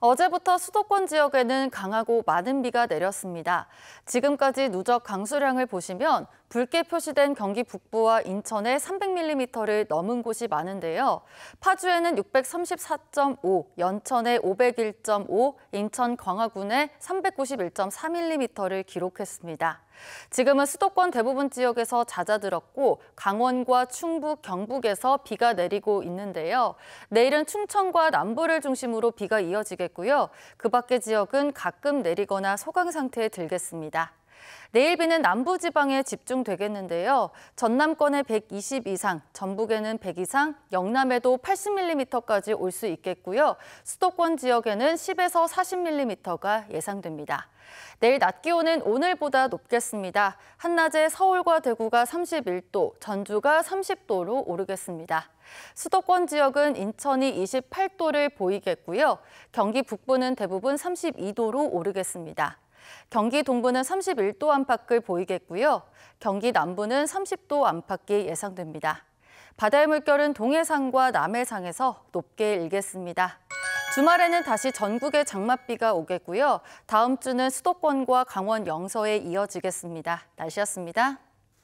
어제부터 수도권 지역에는 강하고 많은 비가 내렸습니다. 지금까지 누적 강수량을 보시면 붉게 표시된 경기 북부와 인천에 300mm를 넘은 곳이 많은데요. 파주에는 634.5, 연천에 501.5, 인천 광화군에 391.4mm를 기록했습니다. 지금은 수도권 대부분 지역에서 잦아들었고 강원과 충북, 경북에서 비가 내리고 있는데요. 내일은 충청과 남부를 중심으로 비가 이어지겠고요. 그 밖의 지역은 가끔 내리거나 소강 상태에 들겠습니다. 내일 비는 남부지방에 집중되겠는데요. 전남권에 120 이상, 전북에는 100 이상, 영남에도 80mm까지 올 수 있겠고요. 수도권 지역에는 10에서 40mm가 예상됩니다. 내일 낮 기온은 오늘보다 높겠습니다. 한낮에 서울과 대구가 31도, 전주가 30도로 오르겠습니다. 수도권 지역은 인천이 28도를 보이겠고요. 경기 북부는 대부분 32도로 오르겠습니다. 경기 동부는 31도 안팎을 보이겠고요. 경기 남부는 30도 안팎이 예상됩니다. 바다의 물결은 동해상과 남해상에서 높게 일겠습니다. 주말에는 다시 전국에 장맛비가 오겠고요. 다음 주는 수도권과 강원 영서에 이어지겠습니다. 날씨였습니다.